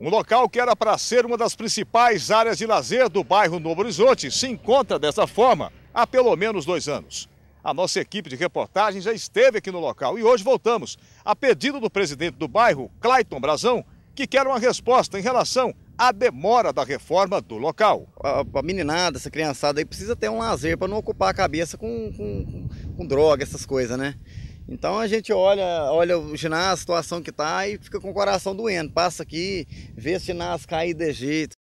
Um local que era para ser uma das principais áreas de lazer do bairro Novo Horizonte se encontra dessa forma há pelo menos dois anos. A nossa equipe de reportagem já esteve aqui no local e hoje voltamos, a pedido do presidente do bairro, Clayton Brazão, que quer uma resposta em relação à demora da reforma do local. A, a meninada, essa criançada aí precisa ter um lazer para não ocupar a cabeça com, com, com droga, essas coisas, né? Então a gente olha, olha o ginásio, a situação que tá e fica com o coração doendo. Passa aqui, vê se ginásio cair de jeito.